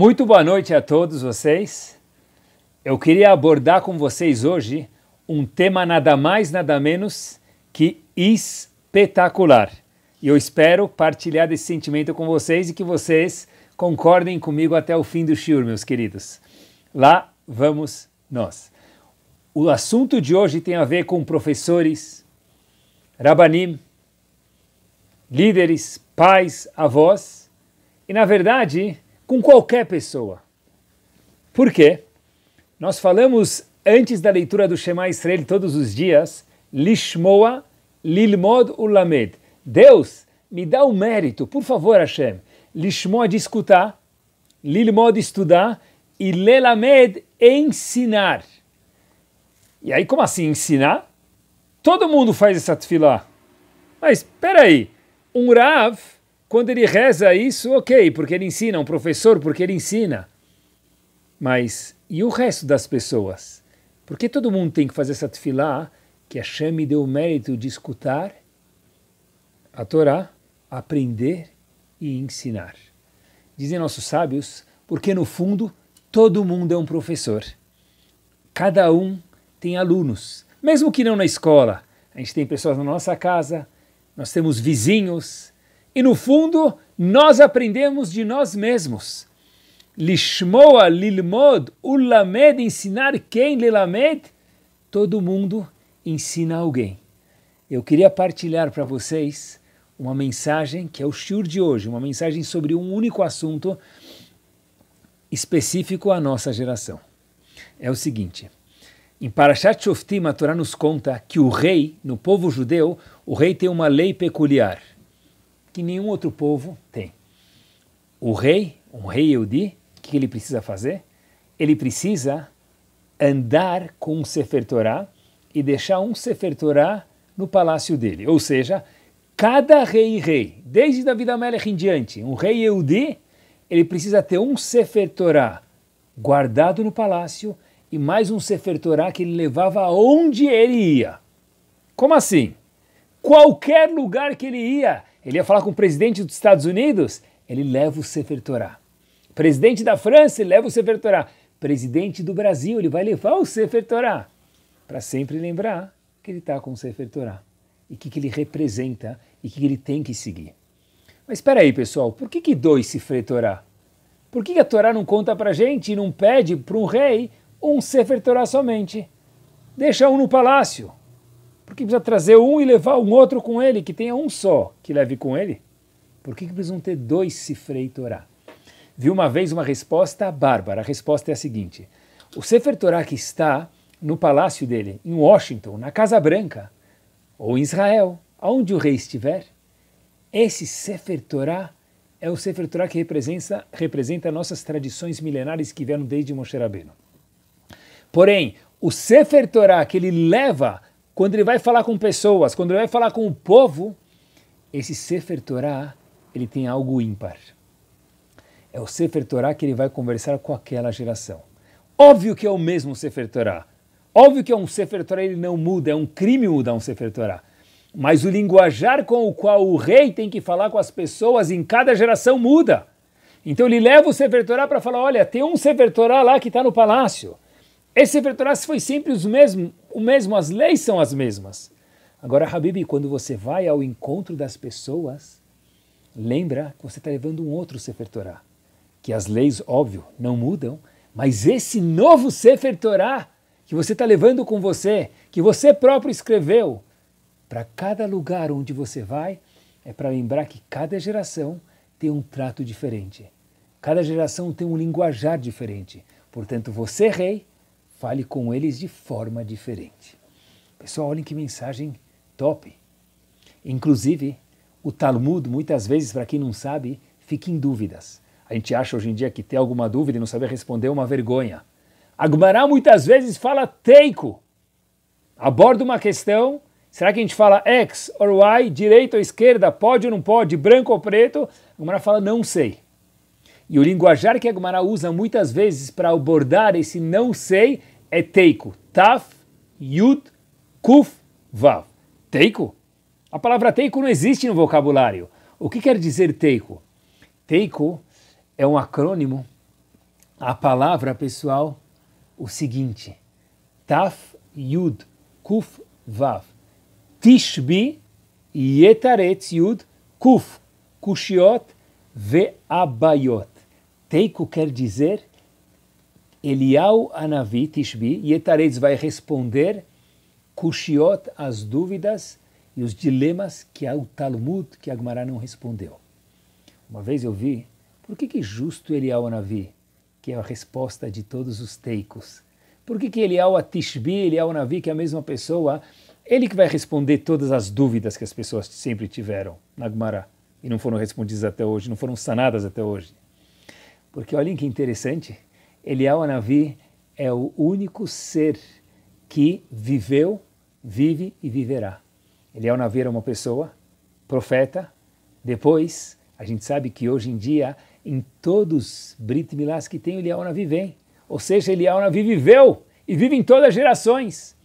Muito boa noite a todos vocês. Eu queria abordar com vocês hoje um tema nada mais, nada menos que espetacular. E eu espero partilhar desse sentimento com vocês e que vocês concordem comigo até o fim do show, meus queridos. Lá vamos nós. O assunto de hoje tem a ver com professores, rabanim, líderes, pais, avós. E na verdade, com qualquer pessoa. Por quê? Nós falamos antes da leitura do Shema Israel todos os dias, Lishmoa Lilmod Ulamed. Deus, me dá o mérito, por favor, Hashem. Lishmoa de escutar, Lilmod estudar e Lelamed ensinar. E aí, como assim ensinar? Todo mundo faz essa tefila. Mas, peraí, um Rav quando ele reza isso, ok, porque ele ensina, um professor, porque ele ensina. Mas e o resto das pessoas? Por que todo mundo tem que fazer essa tefilá que Hashem me deu o mérito de escutar a Torá, aprender e ensinar? Dizem nossos sábios, porque no fundo todo mundo é um professor. Cada um tem alunos, mesmo que não na escola. A gente tem pessoas na nossa casa, nós temos vizinhos, e no fundo, nós aprendemos de nós mesmos. Lishmoa, Lilmod, Ulamed, ensinar quem? Lilamed? Todo mundo ensina alguém. Eu queria partilhar para vocês uma mensagem que é o Shur de hoje, uma mensagem sobre um único assunto específico à nossa geração. É o seguinte. Em Parashat Shoftim, a Torá nos conta que o rei, no povo judeu, o rei tem uma lei peculiar que nenhum outro povo tem. O rei, um rei Eudi, o que ele precisa fazer? Ele precisa andar com um Sefer Torah e deixar um Sefer Torah no palácio dele. Ou seja, cada rei e rei, desde Davi Amelech em diante, um rei Eudi, ele precisa ter um Sefer Torah guardado no palácio e mais um Sefer Torah que ele levava aonde ele ia. Como assim? Qualquer lugar que ele ia, ele ia falar com o presidente dos Estados Unidos, ele leva o Sefer Torah. Presidente da França, ele leva o Sefer Torah. Presidente do Brasil, ele vai levar o Sefer Torah. Para sempre lembrar que ele está com o Sefer Torah. E o que, que, ele representa e o que, que, ele tem que seguir. Mas espera aí, pessoal, por que, que dois Sefer Torah? Por que, que a Torá não conta para gente e não pede para um rei um Sefer Torah somente? Deixa um no palácio por que precisa trazer um e levar um outro com ele, que tenha um só que leve com ele? Por que, que precisam ter dois Sifrei Torá? Vi uma vez uma resposta bárbara. A resposta é a seguinte: o Sefer Torá que está no palácio dele, em Washington, na Casa Branca, ou em Israel, aonde o rei estiver, esse Sefer Torá é o Sefer Torah que representa, representa nossas tradições milenares que vieram desde Moshe Rabbeinu. Porém, o Sefer Torah que ele leva quando ele vai falar com pessoas, quando ele vai falar com o povo, esse Sefer Torah, ele tem algo ímpar. É o Sefer Torah que ele vai conversar com aquela geração. Óbvio que é o mesmo Sefer Torah. Óbvio que é um Sefer Torah, ele não muda, é um crime mudar um Sefer Torah. Mas o linguajar com o qual o rei tem que falar com as pessoas em cada geração muda. Então ele leva o Sefer Torah para falar, olha, tem um Sefer Torah lá que está no palácio. Esse Sefer Torah foi sempre os mesmos, o mesmo, as leis são as mesmas. Agora, Habib, quando você vai ao encontro das pessoas, lembra que você está levando um outro Sefer Torah, que as leis, óbvio, não mudam, mas esse novo Sefer Torah que você está levando com você, que você próprio escreveu, para cada lugar onde você vai, é para lembrar que cada geração tem um trato diferente. Cada geração tem um linguajar diferente. Portanto, você, rei, fale com eles de forma diferente. Pessoal, olhem que mensagem top. Inclusive, o Talmud, muitas vezes, para quem não sabe, fica em dúvidas. A gente acha hoje em dia que ter alguma dúvida e não saber responder é uma vergonha. Agmará muitas vezes fala teico. Aborda uma questão, será que a gente fala X ou Y, direita ou esquerda, pode ou não pode, branco ou preto? Agmará fala não sei. E o linguajar que a Agmará usa muitas vezes para abordar esse não sei é teiko. Taf, yud, kuf, vav. Teiko? A palavra teiko não existe no vocabulário. O que quer dizer teiko? Teiko é um acrônimo. A palavra, pessoal, o seguinte: Taf, yud, kuf, vav. Tishbi, yetaretz, yud, kuf, kushiot, veabayot. Teiko quer dizer Eliau Anavi Tishbi, Yetaretz vai responder Kushiot, as dúvidas e os dilemas que há o Talmud, que Agmará não respondeu. Uma vez eu vi, por que que é justo Eliau Anavi, que é a resposta de todos os teicos, por que que Eliau Atishbi, Eliau Anavi, que é a mesma pessoa, ele que vai responder todas as dúvidas que as pessoas sempre tiveram na Agmará e não foram respondidas até hoje, não foram sanadas até hoje. Porque olhem que interessante, Eliyahu Anavi é o único ser que viveu, vive e viverá. Eliyahu Anavi era uma pessoa, profeta, depois a gente sabe que hoje em dia em todos Brit Milás que tem Eliyahu Anavi vem. Ou seja, Eliyahu Anavi viveu e vive em todas as gerações.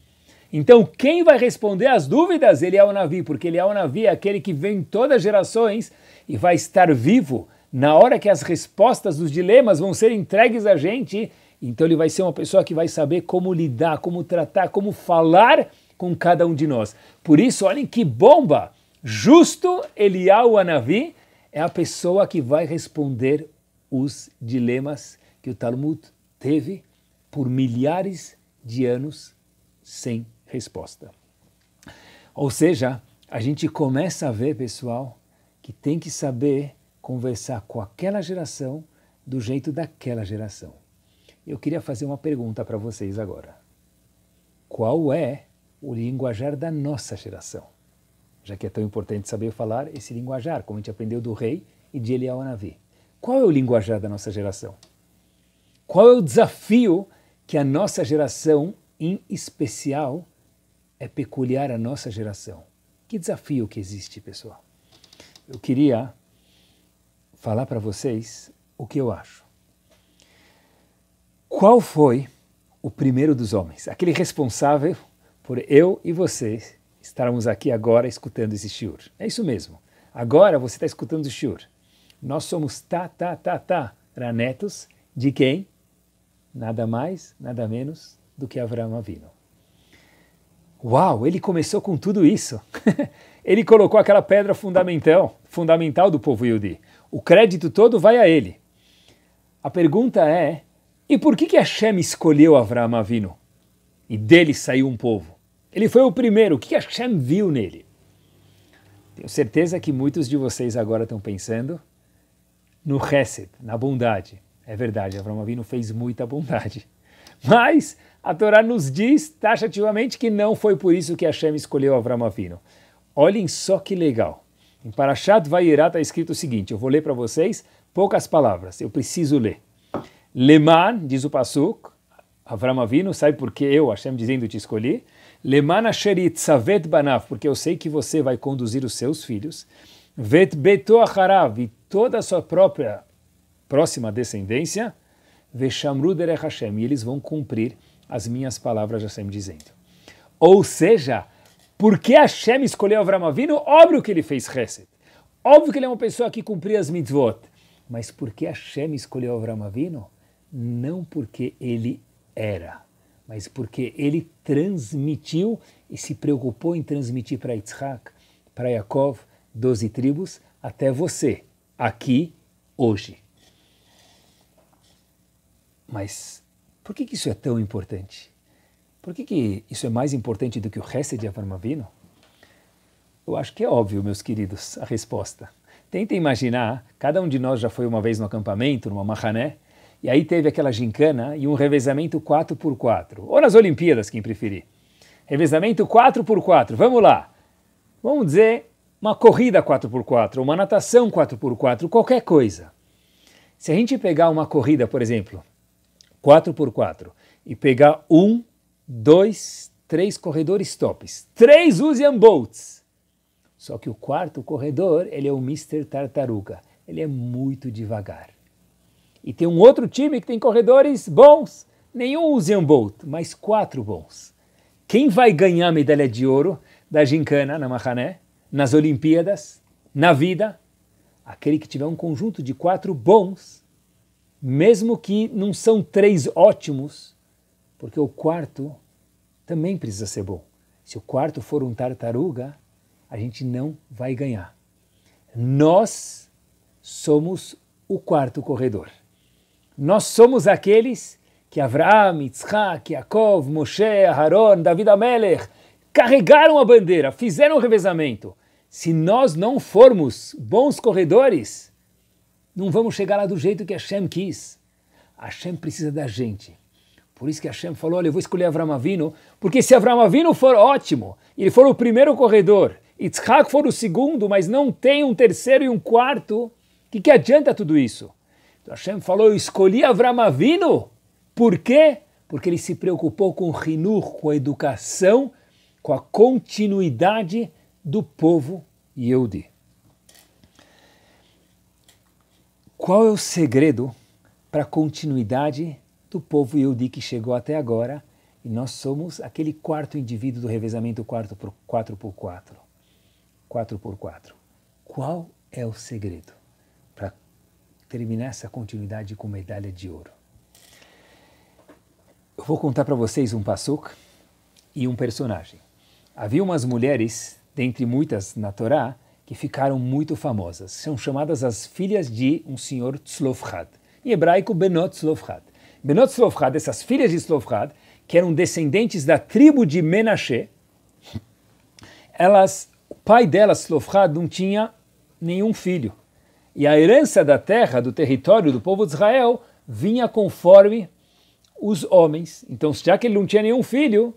Então, quem vai responder às dúvidas? Ele Navi, porque Navi é aquele que vem em todas as gerações e vai estar vivo na hora que as respostas dos dilemas vão ser entregues a gente, então ele vai ser uma pessoa que vai saber como lidar, como tratar, como falar com cada um de nós. Por isso, olhem que bomba! Justo Eliyahu Anavi é a pessoa que vai responder os dilemas que o Talmud teve por milhares de anos sem resposta. Ou seja, a gente começa a ver, pessoal, que tem que saber conversar com aquela geração do jeito daquela geração. Eu queria fazer uma pergunta para vocês agora. Qual é o linguajar da nossa geração? Já que é tão importante saber falar esse linguajar, como a gente aprendeu do rei e de Eliel Navi. Qual é o linguajar da nossa geração? Qual é o desafio que a nossa geração, em especial, é peculiar à nossa geração? Que desafio que existe, pessoal? Eu queria falar para vocês o que eu acho. Qual foi o primeiro dos homens? Aquele responsável por eu e vocês estarmos aqui agora escutando esse shiur. É isso mesmo. Agora você está escutando o shiur. Nós somos ta ta ta tá, tá, tá, tá ranetos de quem? Nada mais, nada menos do que Avraham Avino. Uau, ele começou com tudo isso. ele colocou aquela pedra fundamental, fundamental do povo Yudi. O crédito todo vai a ele. A pergunta é: e por que, que Hashem escolheu Avram Avino? E dele saiu um povo. Ele foi o primeiro. O que, Hashem viu nele? Tenho certeza que muitos de vocês agora estão pensando no Hesed, na bondade. É verdade, Avram Avino fez muita bondade. Mas a Torá nos diz taxativamente que não foi por isso que Hashem escolheu Avram Avino. Olhem só que legal. Em Parashat Vayirá está escrito o seguinte, eu vou ler para vocês poucas palavras, eu preciso ler. Leman, diz o Pasuk, Avram Avinu, sabe por que eu, Hashem, dizendo te escolhi? Leman asherit savet banav, porque eu sei que você vai conduzir os seus filhos. Vet beto acharav, e toda a sua própria próxima descendência. Veshamru derech Hashem, e eles vão cumprir as minhas palavras, Hashem, dizendo. Ou seja, por que Hashem escolheu Avram Avinu? Óbvio que ele fez Hesed. Óbvio que ele é uma pessoa que cumpria as mitzvot. Mas por que Hashem escolheu Avram Avinu? Não porque ele era, mas porque ele transmitiu e se preocupou em transmitir para Yitzhak, para Yaakov, 12 tribos, até você, aqui, hoje. Mas por que, que isso é tão importante? Por que, que isso é mais importante do que o resto de Avram Avinu? Eu acho que é óbvio, meus queridos, a resposta. Tentem imaginar, cada um de nós já foi uma vez no acampamento, numa mahané, e aí teve aquela gincana e um revezamento 4x4, ou nas Olimpíadas, quem preferir. Revezamento 4x4, vamos lá. Vamos dizer uma corrida 4x4, uma natação 4x4, qualquer coisa. Se a gente pegar uma corrida, por exemplo, 4x4, e pegar um dois, três corredores tops, três Usain Bolts. Só que o quarto corredor, ele é o Mr. Tartaruga. Ele é muito devagar. E tem um outro time que tem corredores bons, nenhum Usain Bolt, mas quatro bons. Quem vai ganhar a medalha de ouro da gincana na Mahané, nas Olimpíadas, na vida? Aquele que tiver um conjunto de quatro bons, mesmo que não são três ótimos, porque o quarto também precisa ser bom. Se o quarto for um tartaruga, a gente não vai ganhar. Nós somos o quarto corredor. Nós somos aqueles que Avraham, Yitzhak, Yaakov, Moshe, Aharon, David Amelech carregaram a bandeira, fizeram o revezamento. Se nós não formos bons corredores, não vamos chegar lá do jeito que Hashem quis. Hashem precisa da gente por isso que Hashem falou, olha, eu vou escolher Avram porque se Avram for ótimo, ele for o primeiro corredor, Yitzhak for o segundo, mas não tem um terceiro e um quarto, o que, que adianta tudo isso? Então Hashem falou, eu escolhi Avram por quê? Porque ele se preocupou com o Hinur, com a educação, com a continuidade do povo Yehudi. Qual é o segredo para a continuidade do povo Yehudi que chegou até agora, e nós somos aquele quarto indivíduo do revezamento 4x4. 4x4. Qual é o segredo para terminar essa continuidade com medalha de ouro? Eu vou contar para vocês um passuk e um personagem. Havia umas mulheres, dentre muitas na Torá, que ficaram muito famosas. São chamadas as filhas de um senhor Tzlofchad. Em hebraico, Benot Tzlofchad. Benot Slovhad, essas filhas de Slovhad que eram descendentes da tribo de Menashe, elas, o pai delas, Slovhad não tinha nenhum filho. E a herança da terra, do território do povo de Israel, vinha conforme os homens. Então, já que ele não tinha nenhum filho,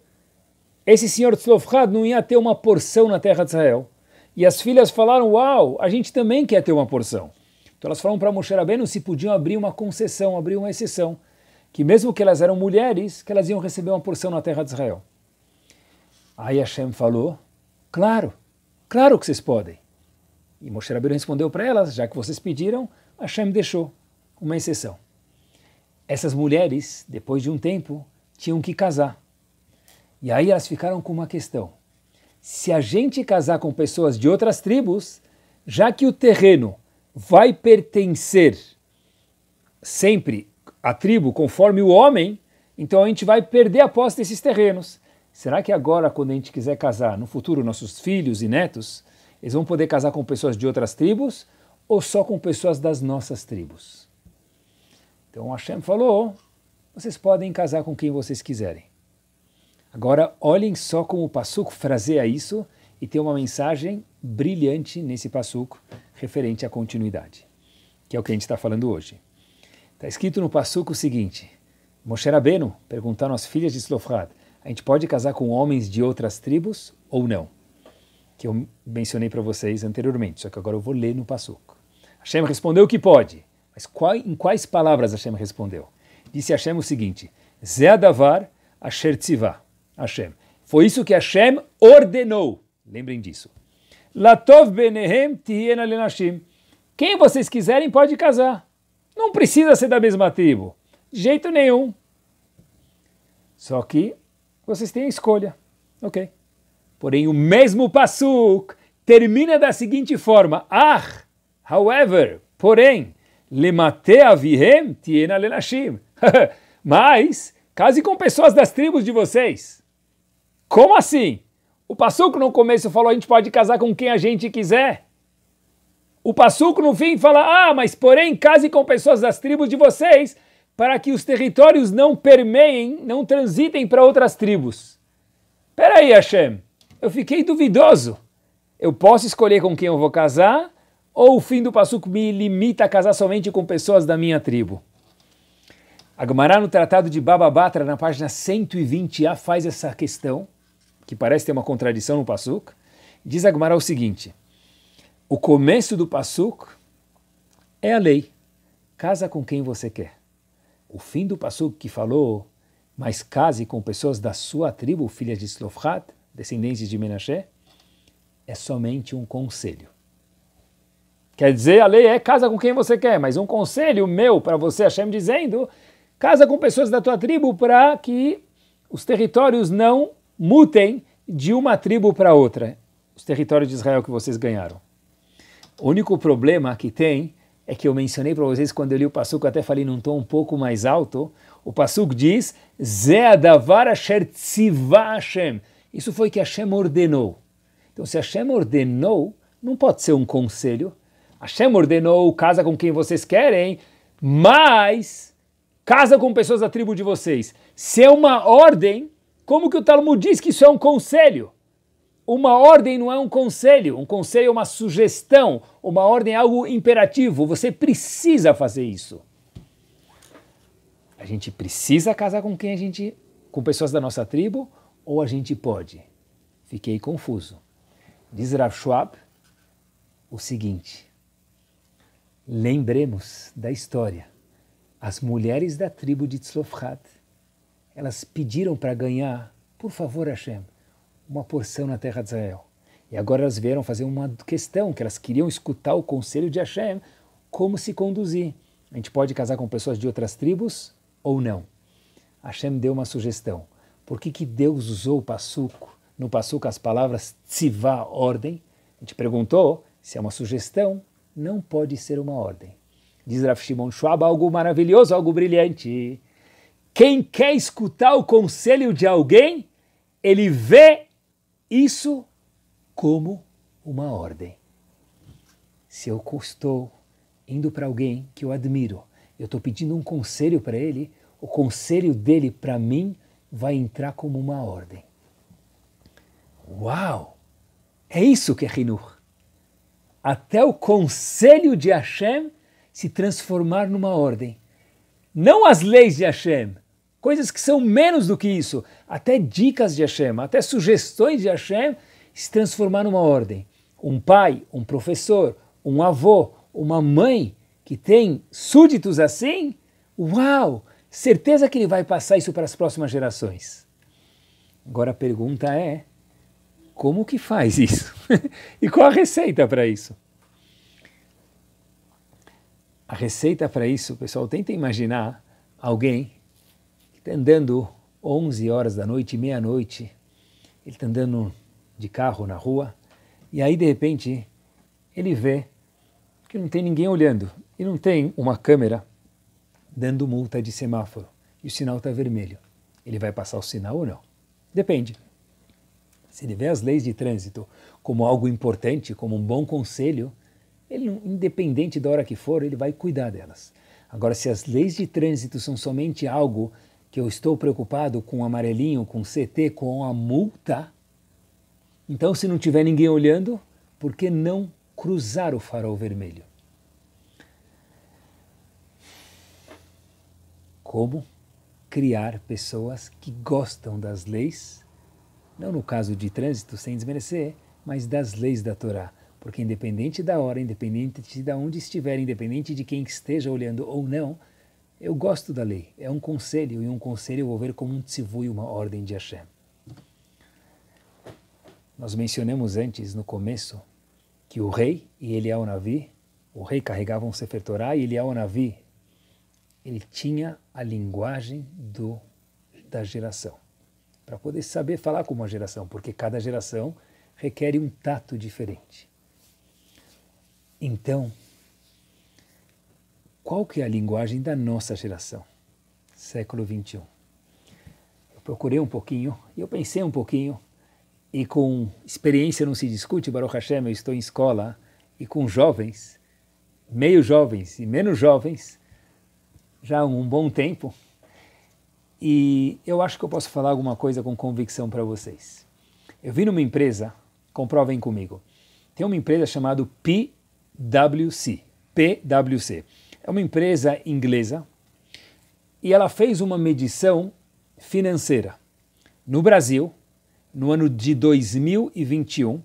esse senhor Slovhad não ia ter uma porção na terra de Israel. E as filhas falaram: Uau, a gente também quer ter uma porção. Então, elas falaram para Moshe Rabbeinu se podiam abrir uma concessão, abrir uma exceção que mesmo que elas eram mulheres, que elas iam receber uma porção na terra de Israel. Aí Hashem falou, claro, claro que vocês podem. E Moshe Rabbeinu respondeu para elas, já que vocês pediram, Hashem deixou uma exceção. Essas mulheres, depois de um tempo, tinham que casar. E aí elas ficaram com uma questão. Se a gente casar com pessoas de outras tribos, já que o terreno vai pertencer sempre a tribo conforme o homem, então a gente vai perder a posse desses terrenos. Será que agora, quando a gente quiser casar, no futuro, nossos filhos e netos, eles vão poder casar com pessoas de outras tribos ou só com pessoas das nossas tribos? Então Hashem falou: vocês podem casar com quem vocês quiserem. Agora, olhem só como o Passuco fraseia isso e tem uma mensagem brilhante nesse Passuco referente à continuidade, que é o que a gente está falando hoje. Está escrito no passuco o seguinte: Moshe Rabbeinu perguntaram às filhas de Slofrad, a gente pode casar com homens de outras tribos ou não? Que eu mencionei para vocês anteriormente, só que agora eu vou ler no passuco. Hashem respondeu que pode, mas qual, em quais palavras Hashem respondeu? Disse Hashem o seguinte: Zedavar, asher Tzivá, Hashem. Foi isso que Hashem ordenou. Lembrem disso. Latov benehem tiena lenashim. Quem vocês quiserem pode casar. Não precisa ser da mesma tribo. De jeito nenhum. Só que vocês têm a escolha. Ok. Porém, o mesmo Passuk termina da seguinte forma: Ah, however, porém, lemate avihem tiena lenashim. Mas, case com pessoas das tribos de vocês. Como assim? O Passuk no começo falou: a gente pode casar com quem a gente quiser. O Passuco no fim fala: Ah, mas porém case com pessoas das tribos de vocês, para que os territórios não permeiem, não transitem para outras tribos. Peraí, Hashem, eu fiquei duvidoso. Eu posso escolher com quem eu vou casar, ou o fim do Passuco me limita a casar somente com pessoas da minha tribo? Agumará, no Tratado de Baba Batra, na página 120a, faz essa questão, que parece ter uma contradição no Passuco. Diz Agumará o seguinte o começo do Passuk é a lei. Casa com quem você quer. O fim do Passuk que falou, mas case com pessoas da sua tribo, filhas de Slofrat, descendentes de Menashe, é somente um conselho. Quer dizer, a lei é casa com quem você quer, mas um conselho meu para você, Hashem, dizendo, casa com pessoas da tua tribo para que os territórios não mutem de uma tribo para outra, os territórios de Israel que vocês ganharam. O único problema que tem é que eu mencionei para vocês quando eu li o Passuco, até falei num tom um pouco mais alto. O Passuco diz: Ze adavar asher Hashem. Isso foi que Hashem ordenou. Então, se Hashem ordenou, não pode ser um conselho. Hashem ordenou, casa com quem vocês querem, mas casa com pessoas da tribo de vocês. Se é uma ordem, como que o Talmud diz que isso é um conselho? uma ordem não é um conselho, um conselho é uma sugestão, uma ordem é algo imperativo, você precisa fazer isso. A gente precisa casar com quem a gente, com pessoas da nossa tribo, ou a gente pode? Fiquei confuso. Diz Rav Schwab o seguinte: lembremos da história. As mulheres da tribo de Tzlofhat, elas pediram para ganhar, por favor, Hashem, uma porção na terra de Israel. E agora elas vieram fazer uma questão, que elas queriam escutar o conselho de Hashem, como se conduzir. A gente pode casar com pessoas de outras tribos ou não. Hashem deu uma sugestão. Por que, que Deus usou o passuco, no passuco as palavras tzivá, ordem? A gente perguntou se é uma sugestão, não pode ser uma ordem. Diz Rav Shimon Schwab algo maravilhoso, algo brilhante. Quem quer escutar o conselho de alguém, ele vê isso como uma ordem. Se eu estou indo para alguém que eu admiro, eu estou pedindo um conselho para ele, o conselho dele para mim vai entrar como uma ordem. Uau! É isso que é Hinur. Até o conselho de Hashem se transformar numa ordem. Não as leis de Hashem, coisas que são menos do que isso, até dicas de Hashem, até sugestões de Hashem, se transformar numa ordem. Um pai, um professor, um avô, uma mãe que tem súditos assim, uau, certeza que ele vai passar isso para as próximas gerações. Agora a pergunta é, como que faz isso? e qual a receita para isso? A receita para isso, pessoal, tenta imaginar alguém está andando 11 horas da noite, meia-noite, ele está andando de carro na rua, e aí de repente ele vê que não tem ninguém olhando e não tem uma câmera dando multa de semáforo e o sinal está vermelho. Ele vai passar o sinal ou não? Depende. Se ele vê as leis de trânsito como algo importante, como um bom conselho, ele, independente da hora que for, ele vai cuidar delas. Agora, se as leis de trânsito são somente algo que eu estou preocupado com o amarelinho, com o CT, com a multa, então se não tiver ninguém olhando, por que não cruzar o farol vermelho? Como criar pessoas que gostam das leis, não no caso de trânsito, sem desmerecer, mas das leis da Torá. Porque independente da hora, independente de onde estiver, independente de quem esteja olhando ou não, eu gosto da lei, é um conselho, e um conselho eu vou ver como um e uma ordem de Hashem. Nós mencionamos antes, no começo, que o rei e ele o Navi, o rei carregava um Sefer Torah e ele o Navi, ele tinha a linguagem do, da geração, para poder saber falar com uma geração, porque cada geração requer um tato diferente. Então, qual que é a linguagem da nossa geração, século 21. Eu procurei um pouquinho, eu pensei um pouquinho, e com experiência não se discute, Baruch Hashem, eu estou em escola, e com jovens, meio jovens e menos jovens, já há um bom tempo, e eu acho que eu posso falar alguma coisa com convicção para vocês. Eu vi numa empresa, comprovem comigo, tem uma empresa chamada PWC, PWC, é uma empresa inglesa e ela fez uma medição financeira no Brasil no ano de 2021.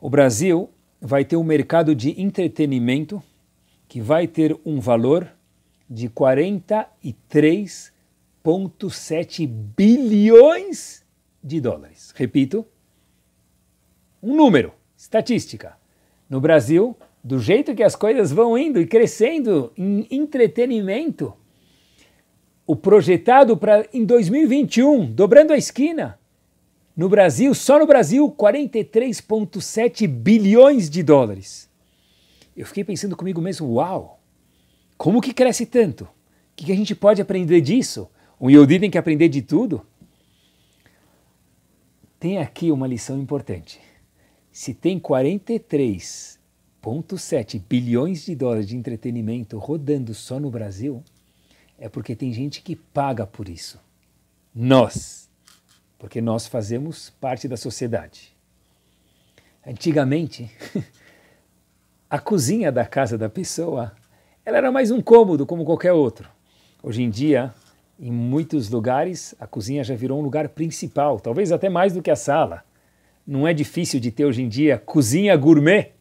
O Brasil vai ter um mercado de entretenimento que vai ter um valor de 43,7 bilhões de dólares. Repito, um número, estatística. No Brasil, do jeito que as coisas vão indo e crescendo em entretenimento, o projetado para em 2021, dobrando a esquina, no Brasil, só no Brasil, 43,7 bilhões de dólares. Eu fiquei pensando comigo mesmo, uau, como que cresce tanto? O que, a gente pode aprender disso? O Yodi tem que aprender de tudo? Tem aqui uma lição importante. Se tem 43 1,7 bilhões de dólares de entretenimento rodando só no Brasil, é porque tem gente que paga por isso. Nós. Porque nós fazemos parte da sociedade. Antigamente, a cozinha da casa da pessoa ela era mais um cômodo como qualquer outro. Hoje em dia, em muitos lugares, a cozinha já virou um lugar principal, talvez até mais do que a sala. Não é difícil de ter hoje em dia cozinha gourmet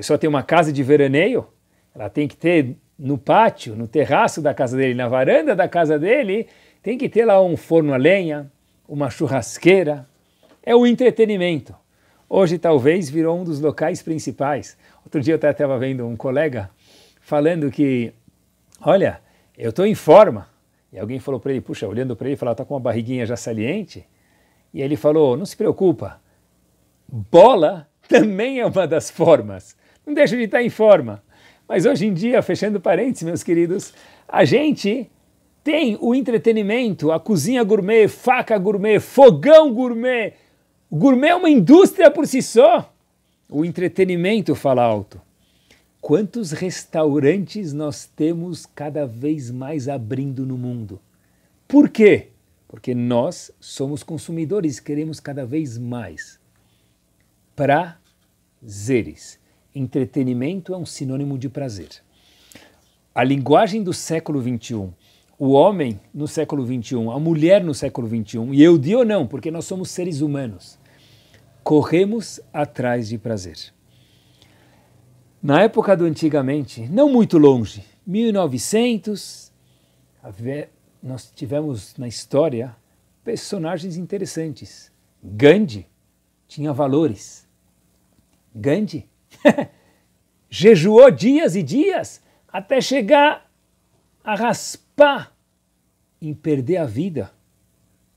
pessoa tem uma casa de veraneio, ela tem que ter no pátio, no terraço da casa dele, na varanda da casa dele, tem que ter lá um forno a lenha, uma churrasqueira. É o entretenimento. Hoje talvez virou um dos locais principais. Outro dia eu até estava vendo um colega falando que, olha, eu estou em forma. E alguém falou para ele, puxa, olhando para ele, falou, está ah, com uma barriguinha já saliente. E ele falou, não se preocupa, bola também é uma das formas não deixa de estar em forma. Mas hoje em dia, fechando parênteses, meus queridos, a gente tem o entretenimento, a cozinha gourmet, faca gourmet, fogão gourmet. O gourmet é uma indústria por si só. O entretenimento fala alto. Quantos restaurantes nós temos cada vez mais abrindo no mundo? Por quê? Porque nós somos consumidores, queremos cada vez mais prazeres entretenimento é um sinônimo de prazer. A linguagem do século XXI, o homem no século XXI, a mulher no século XXI, e eu digo não, porque nós somos seres humanos, corremos atrás de prazer. Na época do antigamente, não muito longe, 1900, nós tivemos na história personagens interessantes. Gandhi tinha valores. Gandhi jejuou dias e dias até chegar a raspar em perder a vida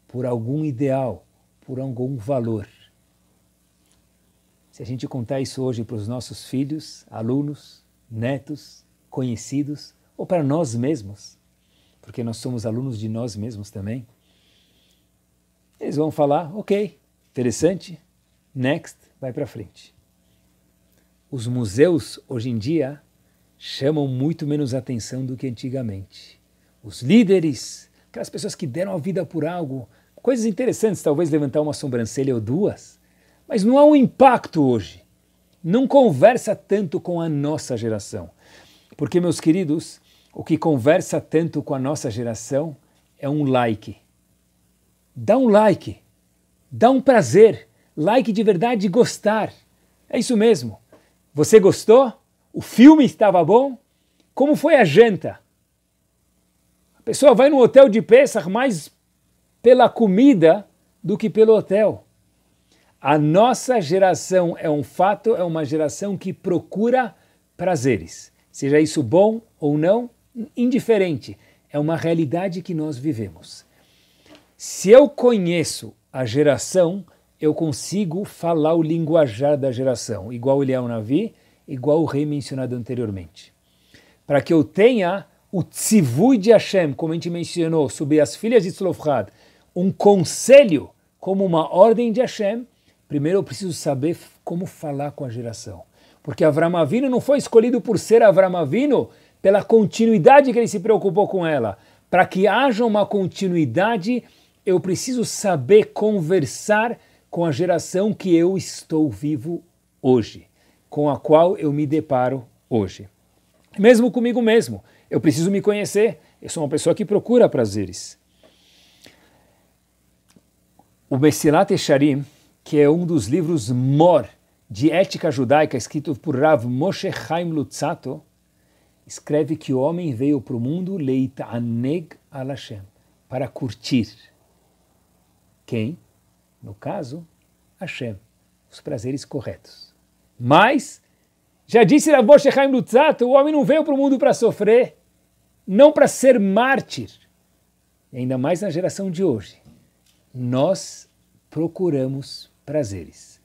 por algum ideal, por algum valor. Se a gente contar isso hoje para os nossos filhos, alunos, netos, conhecidos ou para nós mesmos, porque nós somos alunos de nós mesmos também, eles vão falar: ok, interessante, next, vai para frente os museus, hoje em dia, chamam muito menos atenção do que antigamente. Os líderes, aquelas pessoas que deram a vida por algo, coisas interessantes, talvez levantar uma sobrancelha ou duas, mas não há um impacto hoje. Não conversa tanto com a nossa geração. Porque, meus queridos, o que conversa tanto com a nossa geração é um like. Dá um like. Dá um prazer. Like de verdade, gostar. É isso mesmo. Você gostou? O filme estava bom? Como foi a janta? A pessoa vai no hotel de Pesach mais pela comida do que pelo hotel. A nossa geração é um fato, é uma geração que procura prazeres. Seja isso bom ou não, indiferente. É uma realidade que nós vivemos. Se eu conheço a geração eu consigo falar o linguajar da geração, igual ele é Navi, igual o rei mencionado anteriormente. Para que eu tenha o tzivui de Hashem, como a gente mencionou, sobre as filhas de Tzlofhad, um conselho como uma ordem de Hashem, primeiro eu preciso saber como falar com a geração. Porque Avram Avino não foi escolhido por ser Avram Avino pela continuidade que ele se preocupou com ela. Para que haja uma continuidade, eu preciso saber conversar com a geração que eu estou vivo hoje, com a qual eu me deparo hoje. Mesmo comigo mesmo, eu preciso me conhecer. Eu sou uma pessoa que procura prazeres. O Mesilat Echarim, que é um dos livros mor de ética judaica, escrito por Rav Moshe Chaim Lutzato, escreve que o homem veio para o mundo leita aneg al Hashem, para curtir. Quem? no caso, Hashem, os prazeres corretos. Mas, já disse Rabbi Shechaim Lutzat, o homem não veio para o mundo para sofrer, não para ser mártir. E ainda mais na geração de hoje. Nós procuramos prazeres.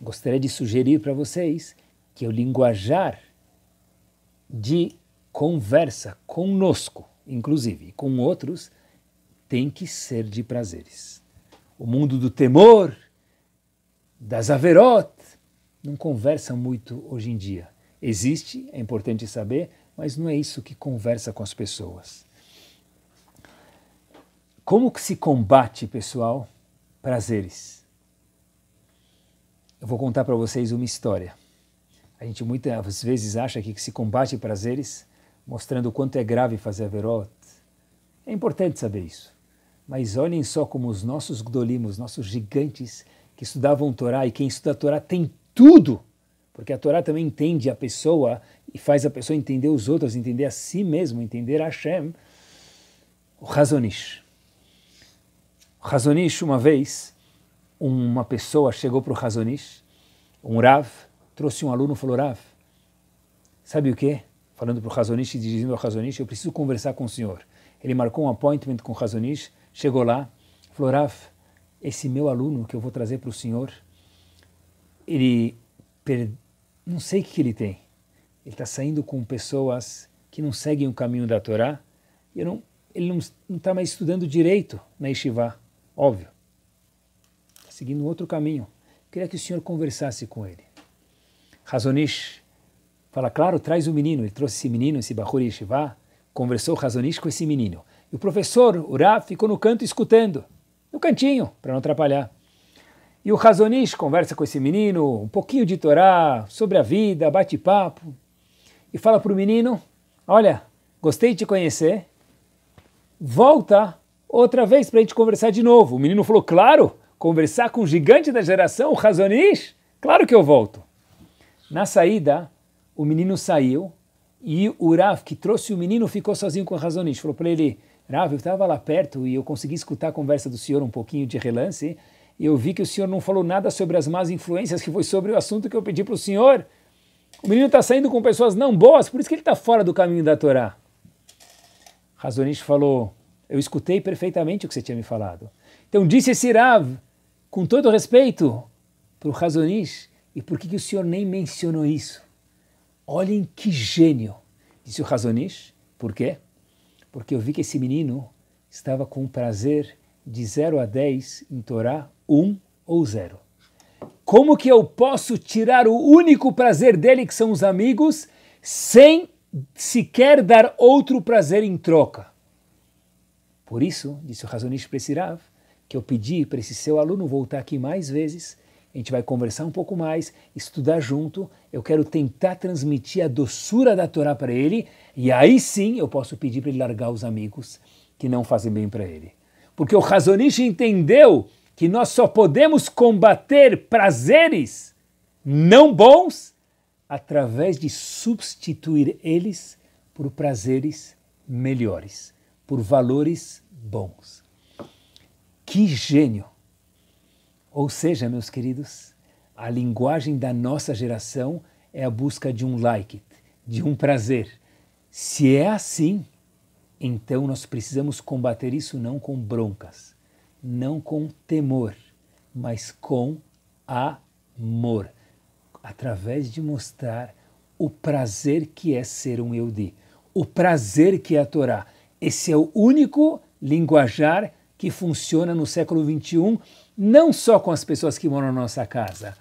Gostaria de sugerir para vocês que o linguajar de conversa conosco, inclusive com outros, tem que ser de prazeres o mundo do temor, das averot, não conversa muito hoje em dia. Existe, é importante saber, mas não é isso que conversa com as pessoas. Como que se combate, pessoal, prazeres? Eu vou contar para vocês uma história. A gente muitas vezes acha que se combate prazeres mostrando o quanto é grave fazer averot. É importante saber isso. Mas olhem só como os nossos gdolimos, nossos gigantes que estudavam Torá, e quem estuda Torá tem tudo, porque a Torá também entende a pessoa e faz a pessoa entender os outros, entender a si mesmo, entender Hashem, o Razonish. O Razonish, uma vez, uma pessoa chegou para o Razonish, um Rav, trouxe um aluno e falou, Rav, sabe o que? Falando para o Razonish e dirigindo ao Razonish, eu preciso conversar com o senhor. Ele marcou um appointment com o Razonish Chegou lá, falou, Raf, esse meu aluno que eu vou trazer para o senhor, ele, per... não sei o que ele tem, ele está saindo com pessoas que não seguem o caminho da Torá, e não, ele não está mais estudando direito na Yeshiva, óbvio. Está seguindo outro caminho. Queria que o senhor conversasse com ele. Razonish fala, claro, traz o menino. Ele trouxe esse menino, esse Bahur Yeshiva, conversou Razonish com esse menino. E o professor Urá ficou no canto escutando, no cantinho, para não atrapalhar. E o Razonish conversa com esse menino, um pouquinho de Torá, sobre a vida, bate papo, e fala para o menino: Olha, gostei de te conhecer, volta outra vez para a gente conversar de novo. O menino falou: Claro, conversar com o gigante da geração, o Razonish, claro que eu volto. Na saída, o menino saiu e o Rav, que trouxe o menino, ficou sozinho com o Razonish. Falou para ele: Rav, eu estava lá perto e eu consegui escutar a conversa do senhor um pouquinho de relance, e eu vi que o senhor não falou nada sobre as más influências, que foi sobre o assunto que eu pedi para o senhor. O menino está saindo com pessoas não boas, por isso que ele está fora do caminho da Torá. Razonish falou, eu escutei perfeitamente o que você tinha me falado. Então disse esse Rav, com todo respeito, para o Razonish, e por que, que o senhor nem mencionou isso? Olhem que gênio, disse o Razonish. Por quê? porque eu vi que esse menino estava com um prazer de 0 a 10 em Torá, 1 um ou 0. Como que eu posso tirar o único prazer dele, que são os amigos, sem sequer dar outro prazer em troca? Por isso, disse o Razonish Pressirav, que eu pedi para esse seu aluno voltar aqui mais vezes a gente vai conversar um pouco mais, estudar junto. Eu quero tentar transmitir a doçura da Torá para ele, e aí sim eu posso pedir para ele largar os amigos que não fazem bem para ele. Porque o Razonish entendeu que nós só podemos combater prazeres não bons através de substituir eles por prazeres melhores, por valores bons. Que gênio! Ou seja, meus queridos, a linguagem da nossa geração é a busca de um like, de um prazer. Se é assim, então nós precisamos combater isso não com broncas, não com temor, mas com amor, através de mostrar o prazer que é ser um Eudi, o prazer que é a Torá. Esse é o único linguajar que funciona no século 21 não só com as pessoas que moram na nossa casa,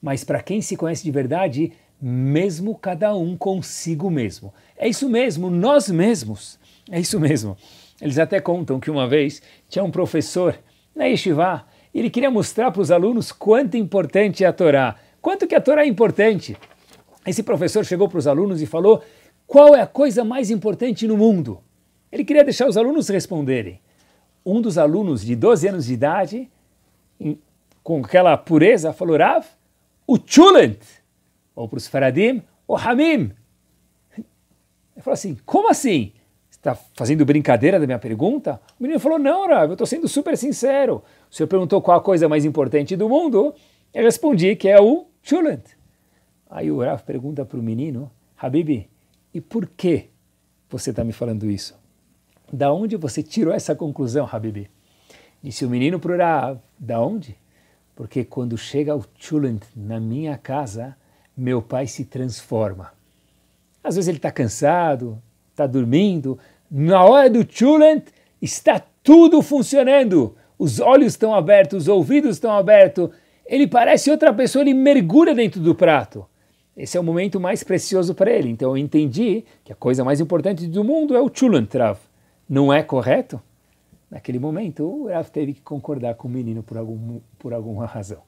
mas para quem se conhece de verdade, mesmo cada um consigo mesmo. É isso mesmo, nós mesmos. É isso mesmo. Eles até contam que uma vez tinha um professor na né, Yeshiva e ele queria mostrar para os alunos quanto é importante é a Torá, quanto que a Torá é importante. Esse professor chegou para os alunos e falou qual é a coisa mais importante no mundo. Ele queria deixar os alunos responderem. Um dos alunos de 12 anos de idade com aquela pureza, falou Rav, o Chulent, ou para os Faradim, o Hamim. Ele falou assim, como assim? está fazendo brincadeira da minha pergunta? O menino falou, não, Rav, eu estou sendo super sincero. O senhor perguntou qual a coisa mais importante do mundo, eu respondi que é o Chulent. Aí o Rav pergunta para o menino, Habib, e por que você está me falando isso? Da onde você tirou essa conclusão, Habib? Disse o menino para o Rav, da onde? Porque quando chega o Chulant na minha casa, meu pai se transforma. Às vezes ele está cansado, está dormindo. Na hora do Chulant, está tudo funcionando. Os olhos estão abertos, os ouvidos estão abertos. Ele parece outra pessoa, ele mergulha dentro do prato. Esse é o momento mais precioso para ele. Então eu entendi que a coisa mais importante do mundo é o Chulantrav. Não é correto? Naquele momento, o Rav teve que concordar com o menino por, algum, por alguma razão.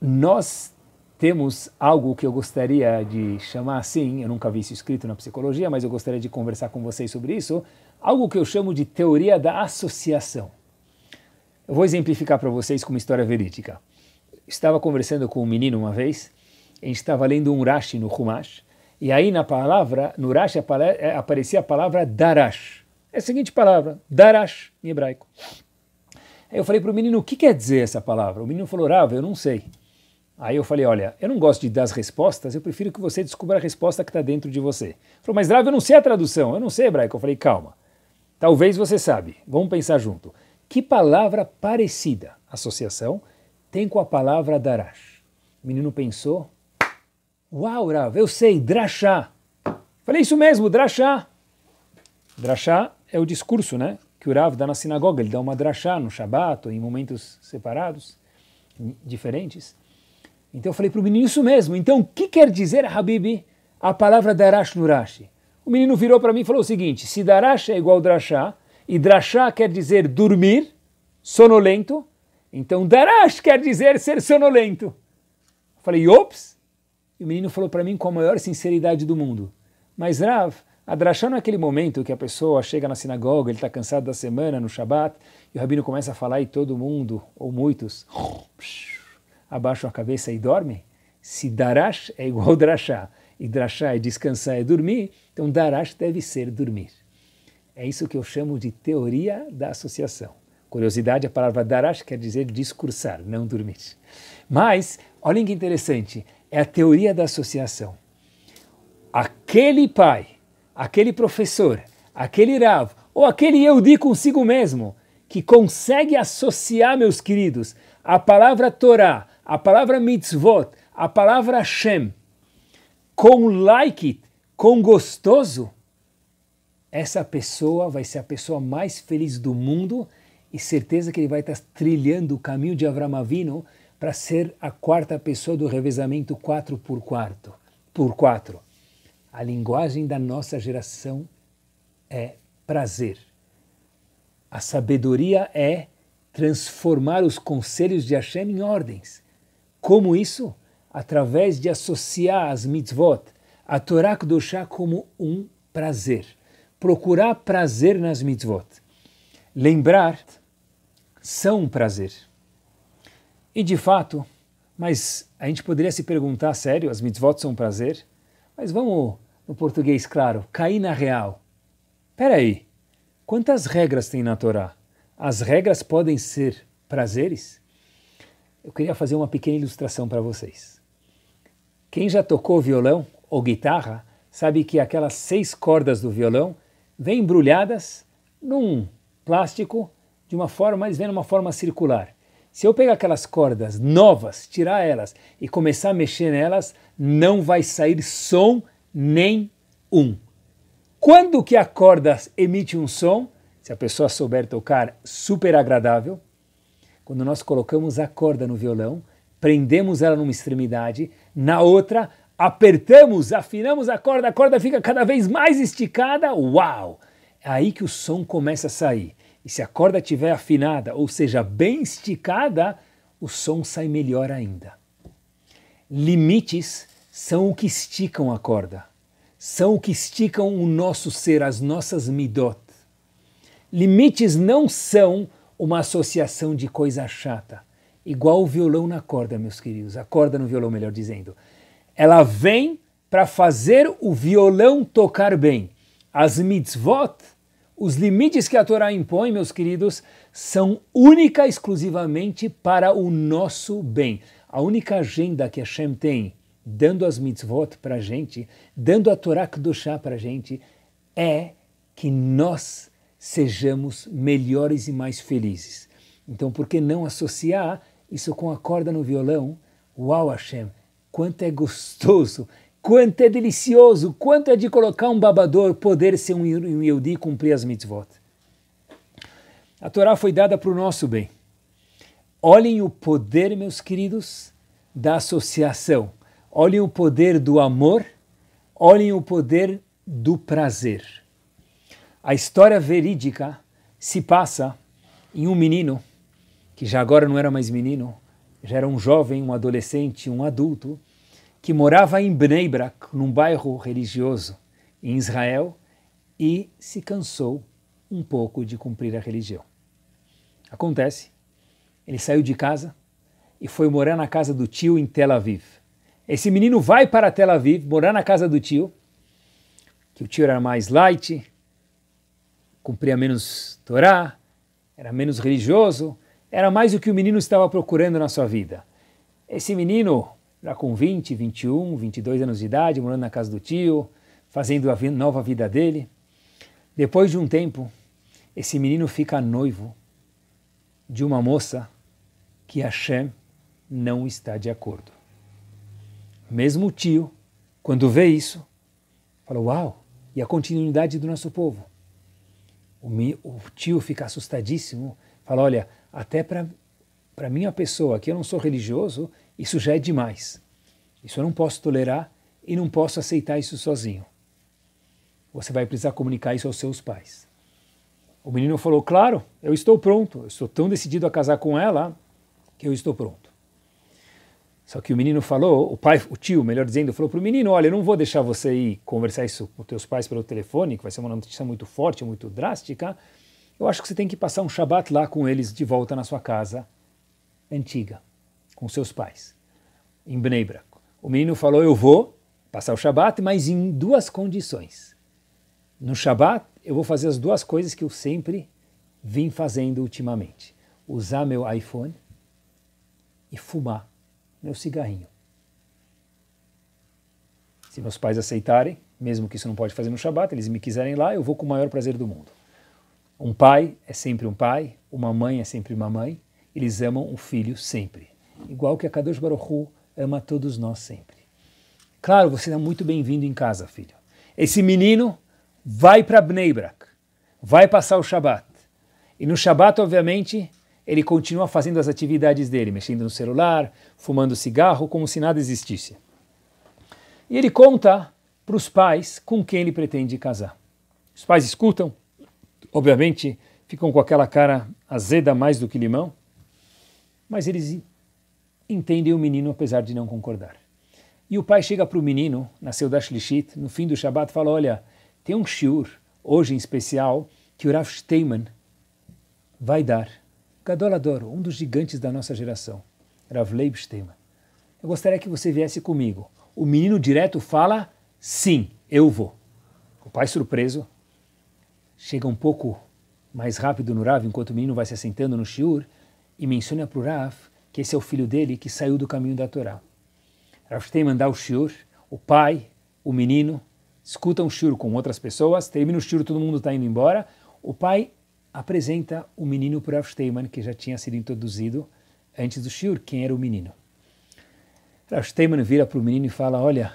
Nós temos algo que eu gostaria de chamar assim, eu nunca vi isso escrito na psicologia, mas eu gostaria de conversar com vocês sobre isso, algo que eu chamo de teoria da associação. Eu vou exemplificar para vocês com uma história verídica. estava conversando com um menino uma vez, a gente estava lendo um Rashi no Humash, e aí na palavra, no Rashi eh, aparecia a palavra Darash. É a seguinte palavra, darash, em hebraico. Aí eu falei para o menino, o que quer dizer essa palavra? O menino falou, Rava, eu não sei. Aí eu falei, olha, eu não gosto de dar as respostas, eu prefiro que você descubra a resposta que está dentro de você. Ele falou, mas Rava, eu não sei a tradução, eu não sei hebraico. Eu falei, calma, talvez você sabe, vamos pensar junto. Que palavra parecida, associação, tem com a palavra darash? O menino pensou, uau, Rava, eu sei, drachá. Falei, isso mesmo, drachá. Drachá é o discurso né, que o Rav dá na sinagoga. Ele dá uma drachá no Shabat, em momentos separados, diferentes. Então eu falei para o menino isso mesmo. Então o que quer dizer, Habib, a palavra Darash Nurashi? O menino virou para mim e falou o seguinte: se Darash é igual Drachá, e Drachá quer dizer dormir, sonolento, então Darash quer dizer ser sonolento. Eu falei, ops! E o menino falou para mim com a maior sinceridade do mundo: Mas Rav, a drashá não é aquele momento que a pessoa chega na sinagoga, ele está cansado da semana, no Shabat, e o rabino começa a falar e todo mundo, ou muitos, abaixam a cabeça e dorme? Se darash é igual drashá, e drashá é descansar, é dormir, então darash deve ser dormir. É isso que eu chamo de teoria da associação. Curiosidade, a palavra darash quer dizer discursar, não dormir. Mas, olhem que interessante, é a teoria da associação. Aquele pai aquele professor, aquele Rav, ou aquele Yehudi consigo mesmo, que consegue associar, meus queridos, a palavra Torá, a palavra mitzvot, a palavra Hashem, com like it, com gostoso, essa pessoa vai ser a pessoa mais feliz do mundo e certeza que ele vai estar trilhando o caminho de Avram Avino para ser a quarta pessoa do revezamento 4 por 4 por 4. A linguagem da nossa geração é prazer. A sabedoria é transformar os conselhos de Hashem em ordens. Como isso? Através de associar as mitzvot, a Torá Kudoshá como um prazer. Procurar prazer nas mitzvot. Lembrar são um prazer. E de fato, mas a gente poderia se perguntar, sério, as mitzvot são um prazer? Mas vamos no português claro, cair na real. Peraí, quantas regras tem na Torá? As regras podem ser prazeres? Eu queria fazer uma pequena ilustração para vocês. Quem já tocou violão ou guitarra sabe que aquelas seis cordas do violão vêm embrulhadas num plástico de uma forma, mas vem numa forma circular. Se eu pegar aquelas cordas novas, tirar elas e começar a mexer nelas, não vai sair som nem um. Quando que a corda emite um som? Se a pessoa souber tocar, super agradável. Quando nós colocamos a corda no violão, prendemos ela numa extremidade, na outra apertamos, afinamos a corda, a corda fica cada vez mais esticada, uau! É aí que o som começa a sair. E se a corda estiver afinada, ou seja, bem esticada, o som sai melhor ainda. Limites são o que esticam a corda, são o que esticam o nosso ser, as nossas midot. Limites não são uma associação de coisa chata, igual o violão na corda, meus queridos, a corda no violão, melhor dizendo. Ela vem para fazer o violão tocar bem. As mitzvot, os limites que a Torá impõe, meus queridos, são única e exclusivamente para o nosso bem. A única agenda que Hashem tem dando as mitzvot para a gente, dando a Torá Kedoshá para a gente, é que nós sejamos melhores e mais felizes. Então, por que não associar isso com a corda no violão? Uau, Hashem, quanto é gostoso, quanto é delicioso, quanto é de colocar um babador, poder ser um Yehudi e cumprir as mitzvot. A Torá foi dada para o nosso bem. Olhem o poder, meus queridos, da associação Olhem o poder do amor, olhem o poder do prazer. A história verídica se passa em um menino, que já agora não era mais menino, já era um jovem, um adolescente, um adulto, que morava em Bnei Brak, num bairro religioso em Israel, e se cansou um pouco de cumprir a religião. Acontece, ele saiu de casa e foi morar na casa do tio em Tel Aviv. Esse menino vai para Tel Aviv, morar na casa do tio, que o tio era mais light, cumpria menos Torá, era menos religioso, era mais o que o menino estava procurando na sua vida. Esse menino, já com 20, 21, 22 anos de idade, morando na casa do tio, fazendo a nova vida dele, depois de um tempo, esse menino fica noivo de uma moça que Hashem não está de acordo mesmo o tio, quando vê isso, fala: Uau! E a continuidade do nosso povo. O, mi, o tio fica assustadíssimo, fala: Olha, até para mim, a pessoa que eu não sou religioso, isso já é demais. Isso eu não posso tolerar e não posso aceitar isso sozinho. Você vai precisar comunicar isso aos seus pais. O menino falou: Claro, eu estou pronto, eu estou tão decidido a casar com ela que eu estou pronto. Só que o menino falou, o pai, o tio, melhor dizendo, falou para o menino: Olha, eu não vou deixar você ir conversar isso com teus pais pelo telefone, que vai ser uma notícia muito forte, muito drástica. Eu acho que você tem que passar um Shabat lá com eles de volta na sua casa antiga, com seus pais, em Bnei Brak. O menino falou: Eu vou passar o Shabat, mas em duas condições. No Shabat, eu vou fazer as duas coisas que eu sempre vim fazendo ultimamente: usar meu iPhone e fumar meu cigarrinho. Se meus pais aceitarem, mesmo que isso não pode fazer no Shabat, eles me quiserem lá, eu vou com o maior prazer do mundo. Um pai é sempre um pai, uma mãe é sempre uma mãe, eles amam o filho sempre. Igual que a Kadosh Baruch Hu ama todos nós sempre. Claro, você é muito bem-vindo em casa, filho. Esse menino vai para Bnei Brak, vai passar o Shabat. E no Shabat, obviamente, ele continua fazendo as atividades dele, mexendo no celular, fumando cigarro, como se nada existisse. E ele conta para os pais com quem ele pretende casar. Os pais escutam, obviamente ficam com aquela cara azeda mais do que limão, mas eles entendem o menino apesar de não concordar. E o pai chega para o menino, nasceu da Shlishit, no fim do Shabat, fala: Olha, tem um shiur, hoje em especial, que o Rav Steiman vai dar Gadol um dos gigantes da nossa geração, Rav Leib Steinman. Eu gostaria que você viesse comigo. O menino direto fala, sim, eu vou. O pai surpreso chega um pouco mais rápido no Rav, enquanto o menino vai se assentando no shiur, e menciona para o Rav que esse é o filho dele que saiu do caminho da Torá. Rav Steinman dá o shiur, o pai, o menino, escutam o shiur com outras pessoas, termina o shiur, todo mundo está indo embora, o pai apresenta o menino para Steinman, que já tinha sido introduzido antes do Shur, quem era o menino. Rav Steinman vira para o menino e fala, olha,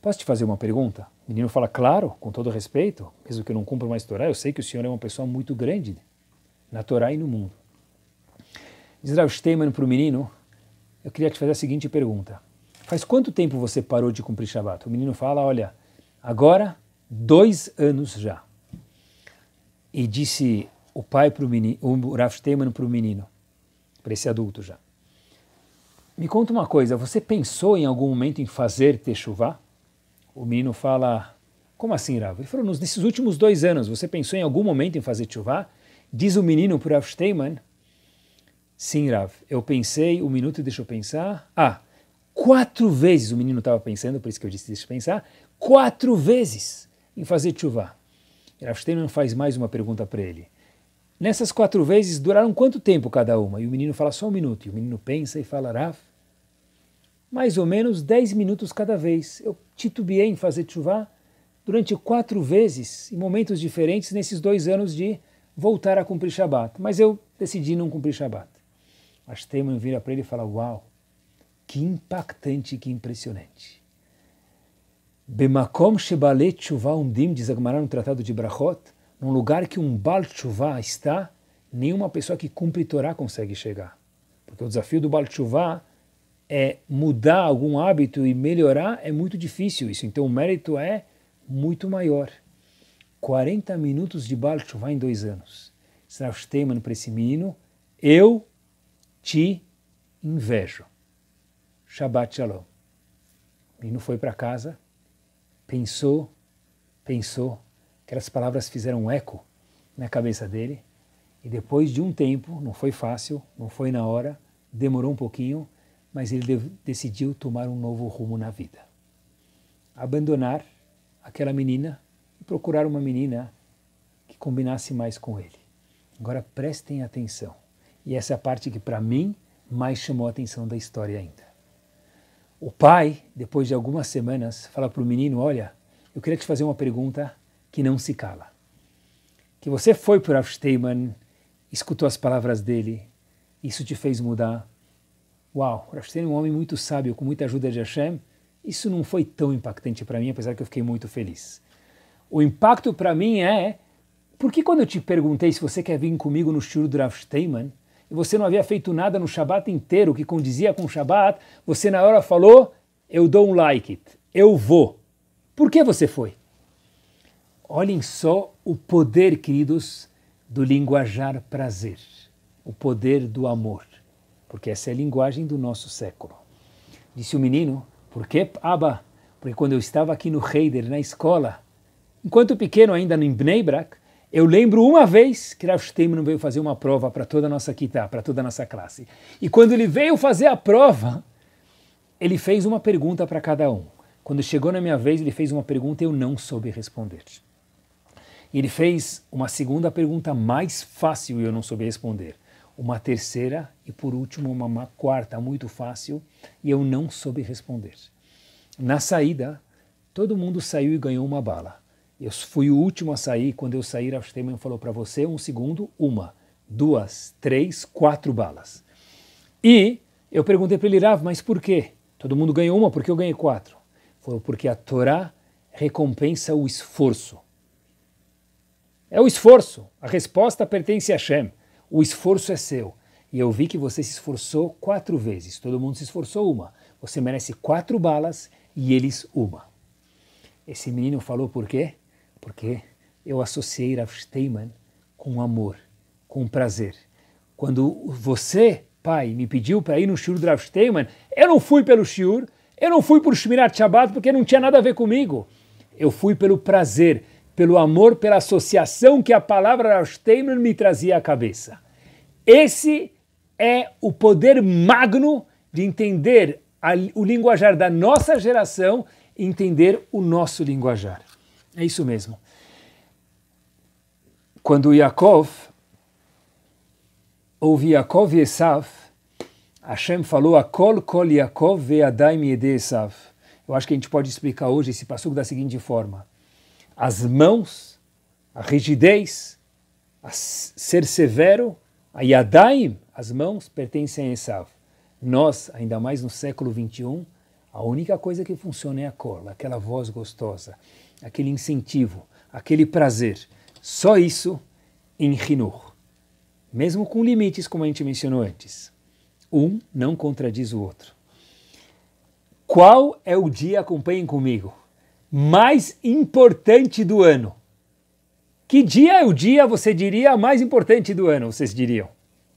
posso te fazer uma pergunta? O menino fala, claro, com todo respeito, mesmo que eu não cumpra mais Torá, eu sei que o senhor é uma pessoa muito grande na Torá e no mundo. Diz Rav Steinman para o menino, eu queria te fazer a seguinte pergunta. Faz quanto tempo você parou de cumprir Shabbat O menino fala, olha, agora dois anos já. E disse o pai para o menino, o Rav para o menino, para esse adulto já. Me conta uma coisa, você pensou em algum momento em fazer techuvá? O menino fala, como assim, Rav? Ele falou, nesses últimos dois anos, você pensou em algum momento em fazer techuvá? Diz o menino para o Rav Steinman, sim, Rav, eu pensei, um minuto deixa eu pensar. Ah, quatro vezes o menino estava pensando, por isso que eu disse deixa eu pensar, quatro vezes em fazer techuvá. Rav Steinman faz mais uma pergunta para ele. Nessas quatro vezes duraram quanto tempo cada uma? E o menino fala só um minuto. E o menino pensa e fala, Raf, mais ou menos dez minutos cada vez. Eu titubeei em fazer chuva durante quatro vezes, em momentos diferentes, nesses dois anos de voltar a cumprir Shabat. Mas eu decidi não cumprir Shabat. Ashteman vira para ele e fala, uau, que impactante, que impressionante. Bemakom Shebalet Tshuva Undim, diz Agmará no Tratado de Brachot, num lugar que um Baal Tshuva está, nenhuma pessoa que cumpre Torá consegue chegar. Porque o desafio do Baal Tshuva é mudar algum hábito e melhorar, é muito difícil isso. Então o mérito é muito maior. 40 minutos de Baal Tshuva em dois anos. Será Steiman para esse menino, eu te invejo. Shabbat Shalom. O menino foi para casa, pensou, pensou, Aquelas palavras fizeram um eco na cabeça dele e depois de um tempo, não foi fácil, não foi na hora, demorou um pouquinho, mas ele de decidiu tomar um novo rumo na vida. Abandonar aquela menina e procurar uma menina que combinasse mais com ele. Agora prestem atenção. E essa é a parte que para mim mais chamou a atenção da história ainda. O pai, depois de algumas semanas, fala para o menino: Olha, eu queria te fazer uma pergunta que não se cala. Que você foi para o Steiman, escutou as palavras dele, isso te fez mudar. Uau, Rav é um homem muito sábio, com muita ajuda de Hashem. Isso não foi tão impactante para mim, apesar que eu fiquei muito feliz. O impacto para mim é, porque quando eu te perguntei se você quer vir comigo no Shur do Rav e você não havia feito nada no Shabat inteiro que condizia com o Shabat, você na hora falou, eu dou um like it, eu vou. Por que você foi? Olhem só o poder, queridos, do linguajar prazer, o poder do amor, porque essa é a linguagem do nosso século. Disse o menino, por que, Abba? Porque quando eu estava aqui no Heider, na escola, enquanto pequeno ainda no Bnei Brak, eu lembro uma vez que Rav Steinman veio fazer uma prova para toda a nossa quita, para toda a nossa classe. E quando ele veio fazer a prova, ele fez uma pergunta para cada um. Quando chegou na minha vez, ele fez uma pergunta e eu não soube responder. E ele fez uma segunda pergunta mais fácil e eu não soube responder. Uma terceira e, por último, uma quarta muito fácil e eu não soube responder. Na saída, todo mundo saiu e ganhou uma bala. Eu fui o último a sair. Quando eu saí, Rasteman falou para você: um segundo, uma, duas, três, quatro balas. E eu perguntei para ele, Rav, mas por quê? Todo mundo ganhou uma, por que eu ganhei quatro? Falou, porque a Torá recompensa o esforço. É o esforço. A resposta pertence a Hashem. O esforço é seu. E eu vi que você se esforçou quatro vezes. Todo mundo se esforçou uma. Você merece quatro balas e eles uma. Esse menino falou por quê? Porque eu associei Rav Steinman com amor, com prazer. Quando você, pai, me pediu para ir no shiur do Rav Steinman, eu não fui pelo Shur, eu não fui por Shmirat Shabbat porque não tinha nada a ver comigo. Eu fui pelo prazer pelo amor, pela associação que a palavra Rausteiner me trazia à cabeça. Esse é o poder magno de entender a, o linguajar da nossa geração e entender o nosso linguajar. É isso mesmo. Quando Yaakov ouviu Yaakov e Esav, Hashem falou a Kol Kol Yaakov ve'adaim yede Esav. Eu acho que a gente pode explicar hoje esse passugo da seguinte forma as mãos, a rigidez, a ser severo, a Yadaim, as mãos, pertencem a Esav. Nós, ainda mais no século XXI, a única coisa que funciona é a cola, aquela voz gostosa, aquele incentivo, aquele prazer. Só isso em Hinur. Mesmo com limites, como a gente mencionou antes. Um não contradiz o outro. Qual é o dia? Acompanhem comigo mais importante do ano. Que dia é o dia, você diria, mais importante do ano, vocês diriam?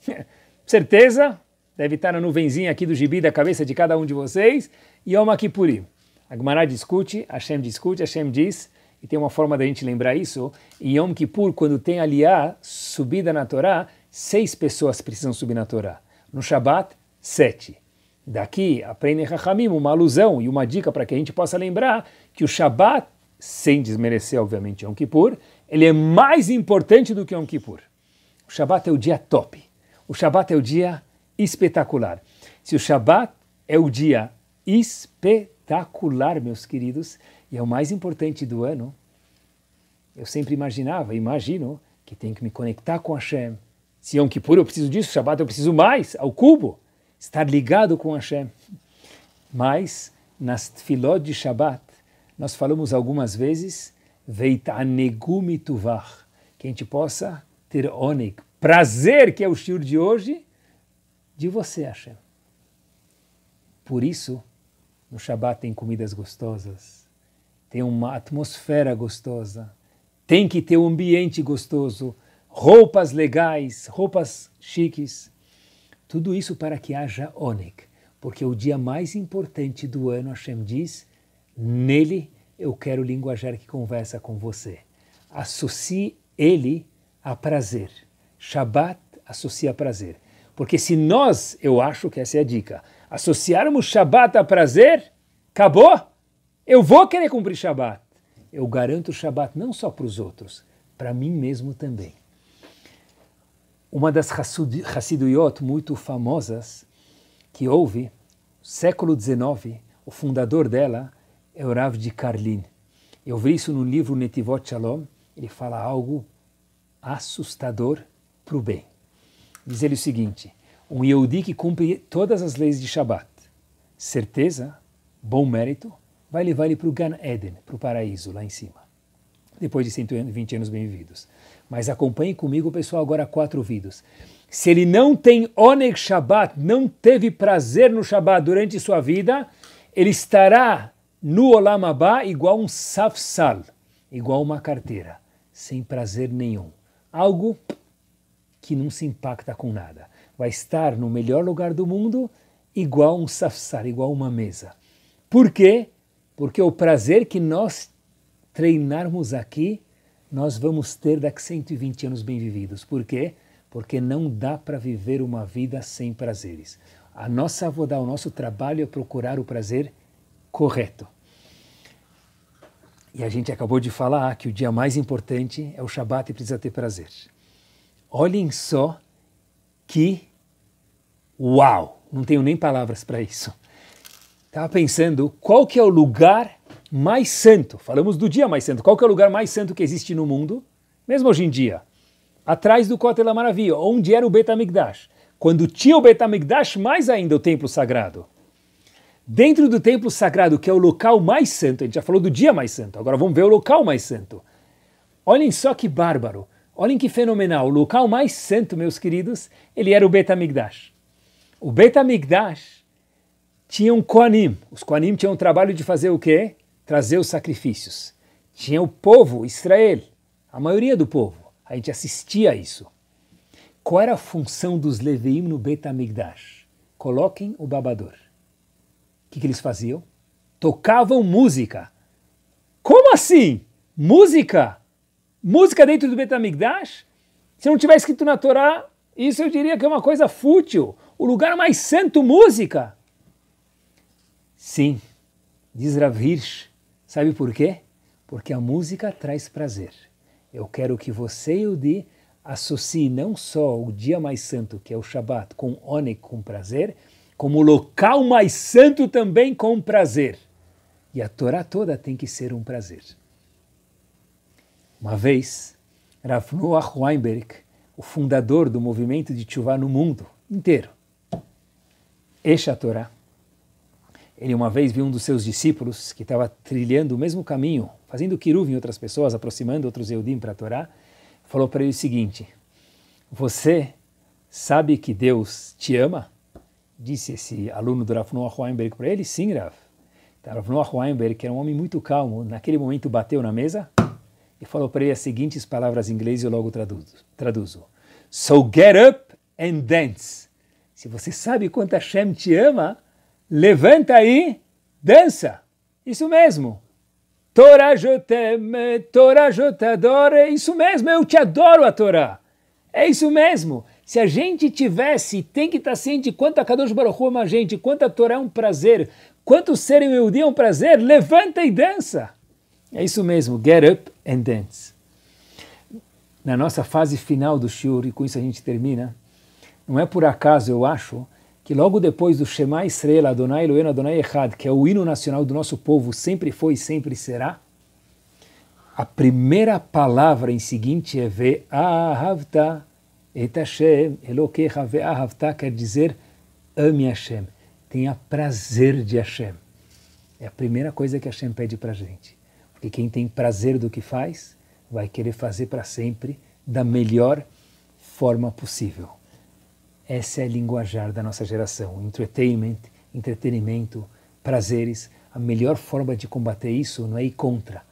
Certeza? Deve estar na nuvenzinha aqui do gibi da cabeça de cada um de vocês. Yom é Kippurim. Agmará discute, Hashem discute, Hashem diz, e tem uma forma da gente lembrar isso, em Yom Kippur, quando tem aliá, subida na Torá, seis pessoas precisam subir na Torá. No Shabat, sete. Daqui aprendem Rahamim, uma alusão e uma dica para que a gente possa lembrar que o Shabat, sem desmerecer, obviamente, Yom Kippur, ele é mais importante do que Yom Kippur. O Shabat é o dia top. O Shabat é o dia espetacular. Se o Shabat é o dia espetacular, meus queridos, e é o mais importante do ano, eu sempre imaginava, imagino, que tenho que me conectar com Hashem. Se Yom Kippur eu preciso disso, Shabat eu preciso mais, ao cubo estar ligado com Hashem. Mas, nas filó de Shabbat, nós falamos algumas vezes, Veitanegumi Tuvar, que a gente possa ter onik, prazer, que é o shiur de hoje, de você, Hashem. Por isso, no Shabat tem comidas gostosas, tem uma atmosfera gostosa, tem que ter um ambiente gostoso, roupas legais, roupas chiques. Tudo isso para que haja Onik, porque o dia mais importante do ano, Hashem diz, nele eu quero o linguajar que conversa com você. Associe ele a prazer. Shabat associa a prazer. Porque se nós, eu acho que essa é a dica, associarmos Shabat a prazer, acabou. Eu vou querer cumprir Shabat. Eu garanto Shabat não só para os outros, para mim mesmo também. Uma das Hassiduyot muito famosas que houve, século XIX, o fundador dela é o Rav de Karlin. Eu vi isso no livro Netivot Shalom, ele fala algo assustador para o bem. Diz ele o seguinte, um Yehudi que cumpre todas as leis de Shabat, certeza, bom mérito, vai levar ele para o Gan Eden, para o paraíso lá em cima, depois de 120 anos bem-vindos. Mas acompanhe comigo, pessoal, agora quatro vídeos. Se ele não tem Oneg Shabbat, não teve prazer no Shabbat durante sua vida, ele estará no Olam Abba igual um safsal, igual uma carteira, sem prazer nenhum. Algo que não se impacta com nada. Vai estar no melhor lugar do mundo igual um safsal, igual uma mesa. Por quê? Porque o prazer que nós treinarmos aqui nós vamos ter daqui 120 anos bem vividos. Por quê? Porque não dá para viver uma vida sem prazeres. A nossa avó, o nosso trabalho é procurar o prazer correto. E a gente acabou de falar que o dia mais importante é o Shabat e precisa ter prazer. Olhem só que uau! Não tenho nem palavras para isso. Estava pensando qual que é o lugar mais santo. Falamos do dia mais santo. Qual é o lugar mais santo que existe no mundo? Mesmo hoje em dia. Atrás do Kotel Maravilha, onde era o Betamigdash. Quando tinha o Betamigdash, mais ainda o templo sagrado. Dentro do templo sagrado, que é o local mais santo, a gente já falou do dia mais santo, agora vamos ver o local mais santo. Olhem só que bárbaro, olhem que fenomenal. O local mais santo, meus queridos, ele era o Betamigdash. O Betamigdash tinha um Koanim. Os Koanim tinham o trabalho de fazer o quê? trazer os sacrifícios. Tinha o povo, Israel, a maioria do povo. A gente assistia a isso. Qual era a função dos Leveim no Betamigdash? Coloquem o babador. O que, que eles faziam? Tocavam música. Como assim? Música? Música dentro do Betamigdash? Se não tiver escrito na Torá, isso eu diria que é uma coisa fútil. O lugar mais santo, música. Sim, diz Rav Hirsch, Sabe por quê? Porque a música traz prazer. Eu quero que você e o Di associe não só o dia mais santo, que é o Shabat, com Onik, com prazer, como o local mais santo também com prazer. E a Torá toda tem que ser um prazer. Uma vez, Rav Noach Weinberg, o fundador do movimento de Tchuvah no mundo inteiro, Eixa Torá, ele uma vez viu um dos seus discípulos que estava trilhando o mesmo caminho, fazendo kiruv em outras pessoas, aproximando outros Eudim para a Torá, falou para ele o seguinte: Você sabe que Deus te ama? Disse esse aluno do Rav Noah Weinberg para ele: Sim, Rav. Então, Rav Noah Weinberg, que era um homem muito calmo, naquele momento bateu na mesa e falou para ele as seguintes palavras em inglês e eu logo traduzo. traduzo. So get up and dance. Se você sabe quanto Hashem te ama, levanta e dança. Isso mesmo. Torajotem, eu é Isso mesmo, eu te adoro a Torá. É isso mesmo. Se a gente tivesse, tem que estar tá ciente quanto a Kadosh Baruch ama a gente, quanto a Torá é um prazer, quanto ser em Yehudi é um prazer, levanta e dança. É isso mesmo, get up and dance. Na nossa fase final do shiur, e com isso a gente termina, não é por acaso, eu acho, que logo depois do Shema Estrela, Adonai Eloheinu Adonai Echad, que é o hino nacional do nosso povo, sempre foi e sempre será, a primeira palavra em seguinte é Ve'ahavta et Hashem Elokecha Ve'ahavta, quer dizer ame Hashem, tenha prazer de Hashem. É a primeira coisa que Hashem pede para gente. Porque quem tem prazer do que faz, vai querer fazer para sempre da melhor forma possível. Essa é a linguajar da nossa geração. Entertainment, entretenimento, prazeres. A melhor forma de combater isso não é ir contra,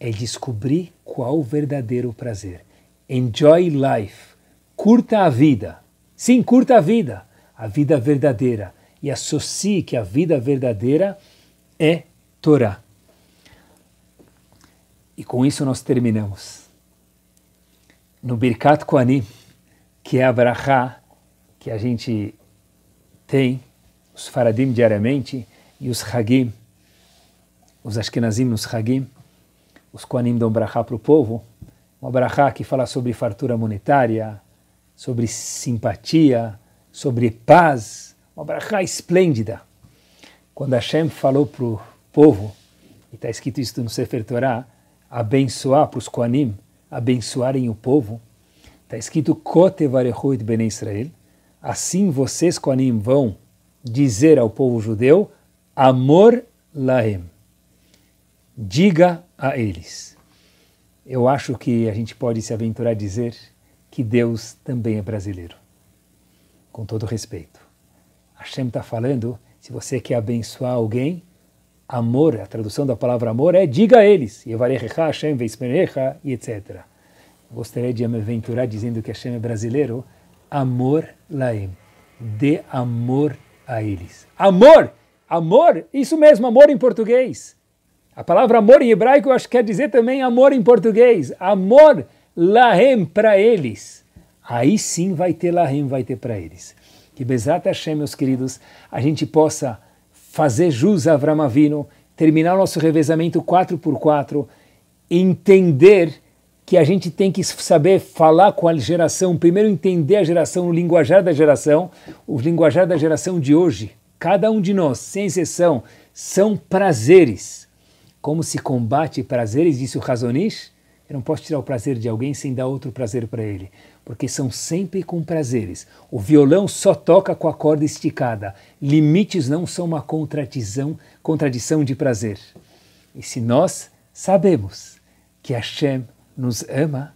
é descobrir qual o verdadeiro prazer. Enjoy life. Curta a vida. Sim, curta a vida. A vida verdadeira. E associe que a vida verdadeira é Torá. E com isso nós terminamos. No Birkat Kohanim, que é a que a gente tem, os faradim diariamente, e os hagim, os ashkenazim, nos hagim, os koanim dão brachá para o povo, uma brachá que fala sobre fartura monetária, sobre simpatia, sobre paz, uma brachá esplêndida. Quando Hashem falou para o povo, e está escrito isso no Sefer Torah, abençoar para os koanim, abençoarem o povo, está escrito Kotevarechut ben Israel, Assim vocês, Koanim, vão dizer ao povo judeu, Amor laem Diga a eles. Eu acho que a gente pode se aventurar a dizer que Deus também é brasileiro. Com todo respeito. Hashem está falando, se você quer abençoar alguém, amor, a tradução da palavra amor é diga a eles, e etc. Gostaria de me aventurar dizendo que Hashem é brasileiro, amor laem, dê amor a eles. Amor, amor, isso mesmo, amor em português. A palavra amor em hebraico eu acho que quer dizer também amor em português. Amor laem para eles. Aí sim vai ter laem, vai ter para eles. Que Bezat Hashem, meus queridos, a gente possa fazer jus a Avram Avino, terminar nosso revezamento 4x4, entender que a gente tem que saber falar com a geração, primeiro entender a geração, o linguajar da geração, o linguajar da geração de hoje. Cada um de nós, sem exceção, são prazeres. Como se combate prazeres, disse o Razonish? Eu não posso tirar o prazer de alguém sem dar outro prazer para ele, porque são sempre com prazeres. O violão só toca com a corda esticada. Limites não são uma contradição, contradição de prazer. E se nós sabemos que a Shem nos ama,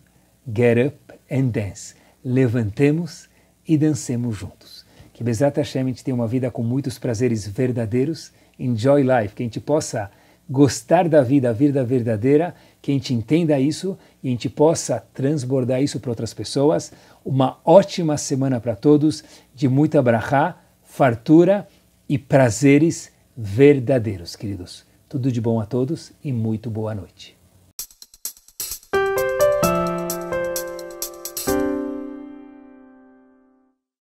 get up and dance. Levantemos e dancemos juntos. Que Bezat Hashem a gente tenha uma vida com muitos prazeres verdadeiros. Enjoy life. Que a gente possa gostar da vida, a vida verdadeira. Que a gente entenda isso e a gente possa transbordar isso para outras pessoas. Uma ótima semana para todos, de muita brahá, fartura e prazeres verdadeiros, queridos. Tudo de bom a todos e muito boa noite.